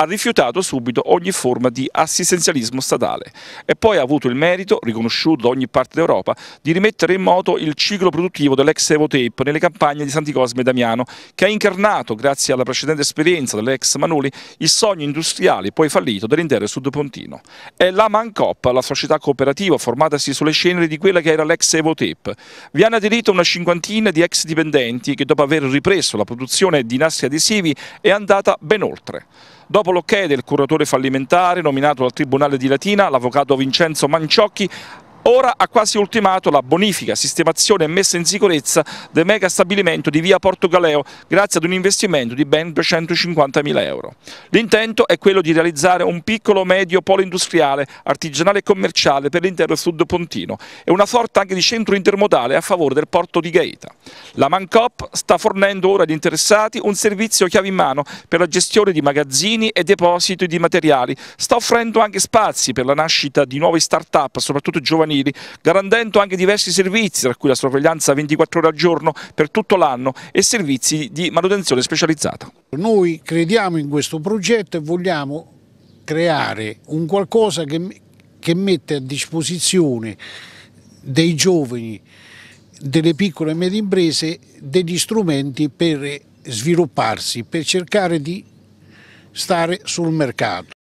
ha rifiutato subito ogni forma di assistenzialismo statale e poi ha avuto il merito, riconosciuto da ogni parte d'Europa, di rimettere in moto il ciclo produttivo dell'ex Evotape nelle campagne di Santi Cosme e Damiano, che ha incarnato, grazie alla precedente esperienza dell'ex Manoli, il sogno industriale poi fallito dell'intero Sud Pontino. È la Mancop, la società cooperativa formatasi sulle ceneri di quella che era l'ex Evotape. Vi hanno aderito una cinquantina di ex dipendenti che dopo aver ripreso la produzione di nastri adesivi è andata ben oltre. Dopo l'ok del curatore fallimentare nominato dal Tribunale di Latina, l'avvocato Vincenzo Manciocchi Ora ha quasi ultimato la bonifica, sistemazione e messa in sicurezza del mega stabilimento di via Portogaleo grazie ad un investimento di ben 250.000 euro. L'intento è quello di realizzare un piccolo medio polo industriale, artigianale e commerciale per l'intero sud pontino e una sorta anche di centro intermodale a favore del porto di Gaeta. La Mancop sta fornendo ora agli interessati un servizio chiave in mano per la gestione di magazzini e depositi di materiali, sta offrendo anche spazi per la nascita di nuove start-up, soprattutto giovanili femminili, garantendo anche diversi servizi, tra cui la sorveglianza 24 ore al giorno per tutto l'anno e servizi di manutenzione specializzata. Noi crediamo in questo progetto e vogliamo creare un qualcosa che, che mette a disposizione dei giovani, delle piccole e medie imprese, degli strumenti per svilupparsi, per cercare di stare sul mercato.